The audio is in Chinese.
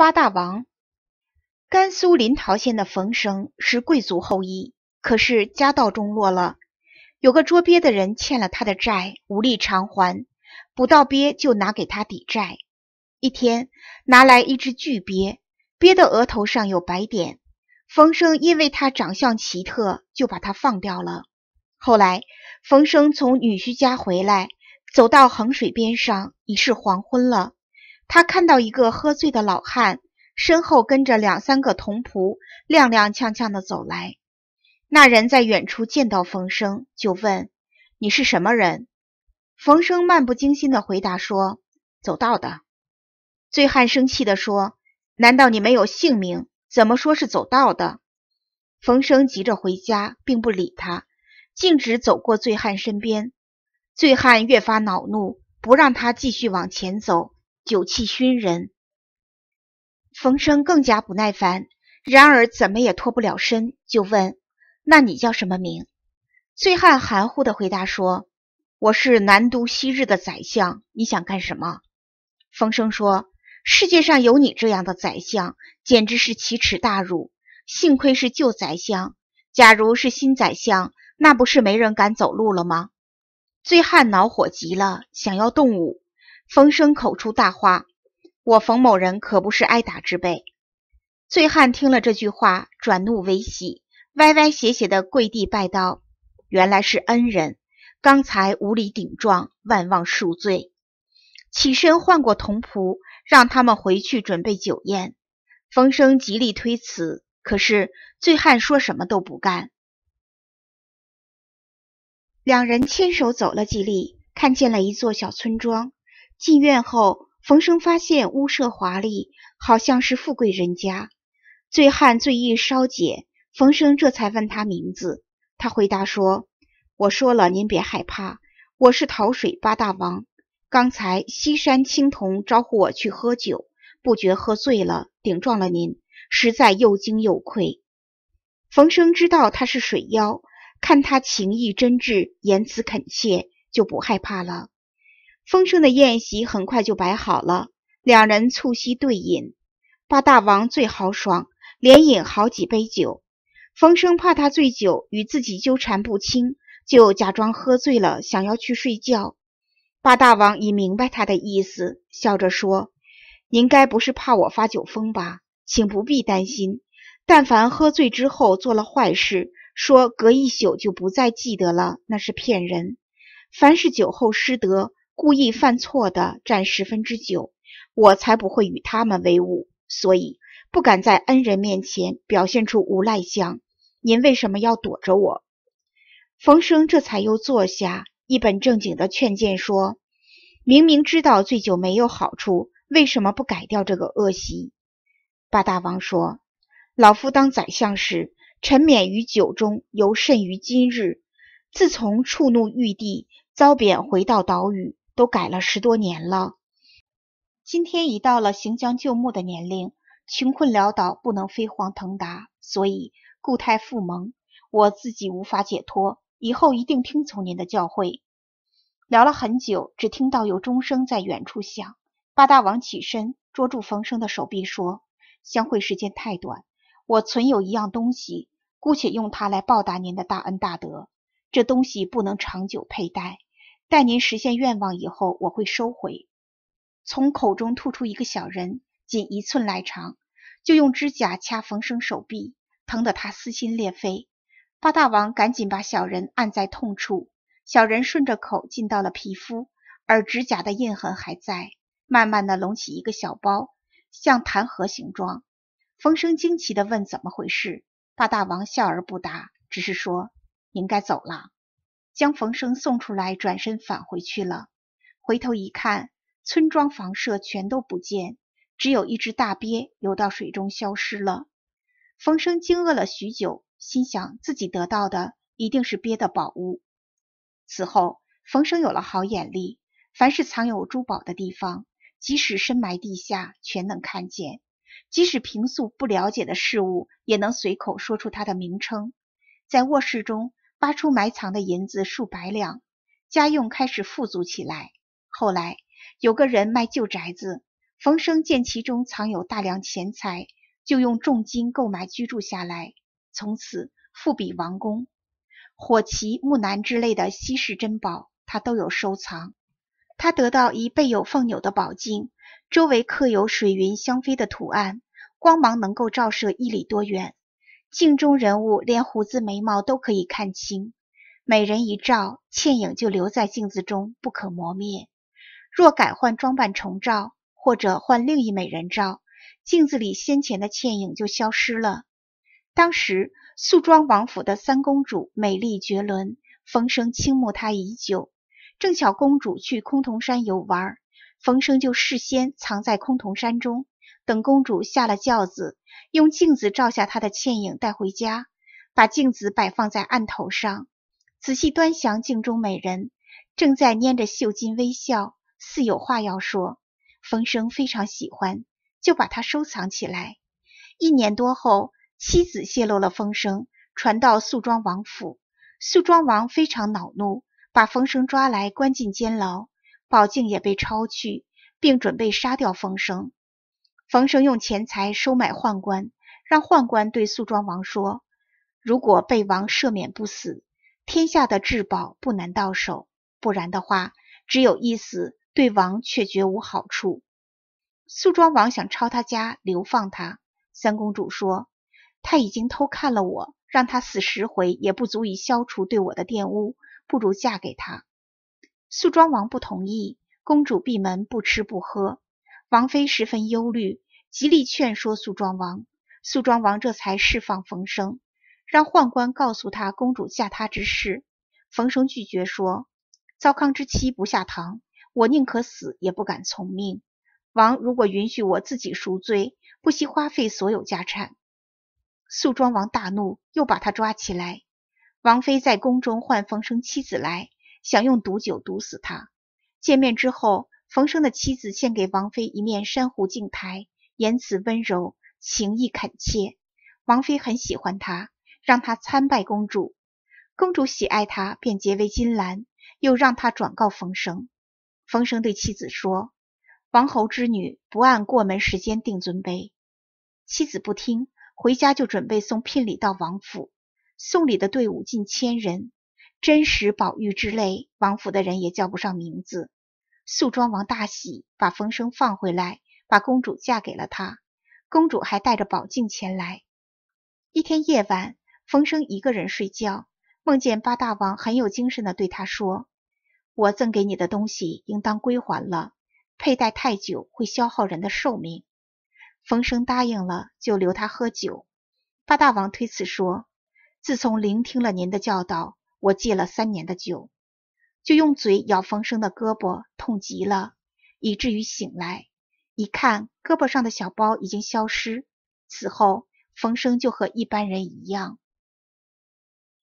八大王，甘肃临洮县的冯生是贵族后裔，可是家道中落了。有个捉鳖的人欠了他的债，无力偿还，捕到鳖就拿给他抵债。一天拿来一只巨鳖，鳖的额头上有白点。冯生因为他长相奇特，就把他放掉了。后来冯生从女婿家回来，走到衡水边上，已是黄昏了。他看到一个喝醉的老汉，身后跟着两三个童仆，踉踉跄跄地走来。那人在远处见到冯生，就问：“你是什么人？”冯生漫不经心地回答说：“走道的。”醉汉生气地说：“难道你没有姓名？怎么说是走道的？”冯生急着回家，并不理他，径直走过醉汉身边。醉汉越发恼怒，不让他继续往前走。酒气熏人，冯生更加不耐烦，然而怎么也脱不了身，就问：“那你叫什么名？”醉汉含糊的回答说：“我是南都昔日的宰相，你想干什么？”冯生说：“世界上有你这样的宰相，简直是奇耻大辱。幸亏是旧宰相，假如是新宰相，那不是没人敢走路了吗？”醉汉恼火极了，想要动武。冯生口出大话，我冯某人可不是挨打之辈。醉汉听了这句话，转怒为喜，歪歪斜斜的跪地拜道：“原来是恩人，刚才无礼顶撞，万望恕罪。”起身唤过童仆，让他们回去准备酒宴。冯生极力推辞，可是醉汉说什么都不干。两人牵手走了几里，看见了一座小村庄。进院后，冯生发现屋舍华丽，好像是富贵人家。醉汉醉意稍解，冯生这才问他名字。他回答说：“我说了，您别害怕，我是桃水八大王。刚才西山青铜招呼我去喝酒，不觉喝醉了，顶撞了您，实在又惊又愧。”冯生知道他是水妖，看他情意真挚，言辞恳切，就不害怕了。风盛的宴席很快就摆好了，两人促膝对饮。八大王最豪爽，连饮好几杯酒。风生怕他醉酒与自己纠缠不清，就假装喝醉了，想要去睡觉。八大王已明白他的意思，笑着说：“您该不是怕我发酒疯吧？请不必担心。但凡喝醉之后做了坏事，说隔一宿就不再记得了，那是骗人。凡是酒后失德。”故意犯错的占十分之九，我才不会与他们为伍，所以不敢在恩人面前表现出无赖相。您为什么要躲着我？冯生这才又坐下，一本正经地劝谏说：“明明知道醉酒没有好处，为什么不改掉这个恶习？”八大王说：“老夫当宰相时，沉湎于酒中，尤甚于今日。自从触怒玉帝，遭贬回到岛屿。”都改了十多年了，今天已到了行将就木的年龄，穷困潦倒，不能飞黄腾达，所以故态复萌。我自己无法解脱，以后一定听从您的教诲。聊了很久，只听到有钟声在远处响。八大王起身，捉住冯生的手臂说：“相会时间太短，我存有一样东西，姑且用它来报答您的大恩大德。这东西不能长久佩戴。”待您实现愿望以后，我会收回。从口中吐出一个小人，仅一寸来长，就用指甲掐冯生手臂，疼得他撕心裂肺。八大王赶紧把小人按在痛处，小人顺着口进到了皮肤，而指甲的印痕还在，慢慢的隆起一个小包，像弹盒形状。冯生惊奇的问怎么回事，八大王笑而不答，只是说：“您该走了。”将冯生送出来，转身返回去了。回头一看，村庄房舍全都不见，只有一只大鳖游到水中消失了。冯生惊愕了许久，心想自己得到的一定是鳖的宝物。此后，冯生有了好眼力，凡是藏有珠宝的地方，即使深埋地下，全能看见；即使平素不了解的事物，也能随口说出它的名称。在卧室中。挖出埋藏的银子数百两，家用开始富足起来。后来有个人卖旧宅子，冯生见其中藏有大量钱财，就用重金购买居住下来，从此富比王公。火漆、木兰之类的稀世珍宝，他都有收藏。他得到一倍有凤钮的宝镜，周围刻有水云香飞的图案，光芒能够照射一里多远。镜中人物连胡子眉毛都可以看清，美人一照，倩影就留在镜子中，不可磨灭。若改换装扮重照，或者换另一美人照，镜子里先前的倩影就消失了。当时，素庄王府的三公主美丽绝伦，冯生倾慕她已久。正巧公主去崆峒山游玩，冯生就事先藏在崆峒山中。等公主下了轿子，用镜子照下她的倩影，带回家，把镜子摆放在案头上，仔细端详镜中美人，正在拈着绣巾微笑，似有话要说。冯生非常喜欢，就把它收藏起来。一年多后，妻子泄露了风声，传到肃庄王府，肃庄王非常恼怒，把冯生抓来关进监牢，宝镜也被抄去，并准备杀掉冯生。冯生用钱财收买宦官，让宦官对肃庄王说：“如果被王赦免不死，天下的至宝不难到手；不然的话，只有一死，对王却绝无好处。”肃庄王想抄他家，流放他。三公主说：“他已经偷看了我，让他死十回也不足以消除对我的玷污，不如嫁给他。”肃庄王不同意，公主闭门不吃不喝。王妃十分忧虑，极力劝说肃庄王，肃庄王这才释放冯生，让宦官告诉他公主嫁他之事。冯生拒绝说：“糟糠之妻不下堂，我宁可死也不敢从命。王如果允许我自己赎罪，不惜花费所有家产。”肃庄王大怒，又把他抓起来。王妃在宫中唤冯生妻子来，想用毒酒毒死他。见面之后。冯生的妻子献给王妃一面珊瑚镜台，言辞温柔，情意恳切。王妃很喜欢他，让他参拜公主。公主喜爱他，便结为金兰，又让他转告冯生。冯生对妻子说：“王侯之女不按过门时间定尊卑。”妻子不听，回家就准备送聘礼到王府。送礼的队伍近千人，珍实、宝玉之类，王府的人也叫不上名字。素庄王大喜，把冯生放回来，把公主嫁给了他。公主还带着宝镜前来。一天夜晚，冯生一个人睡觉，梦见八大王很有精神地对他说：“我赠给你的东西应当归还了，佩戴太久会消耗人的寿命。”冯生答应了，就留他喝酒。八大王推辞说：“自从聆听了您的教导，我戒了三年的酒。”就用嘴咬冯生的胳膊，痛极了，以至于醒来一看，胳膊上的小包已经消失。此后，冯生就和一般人一样。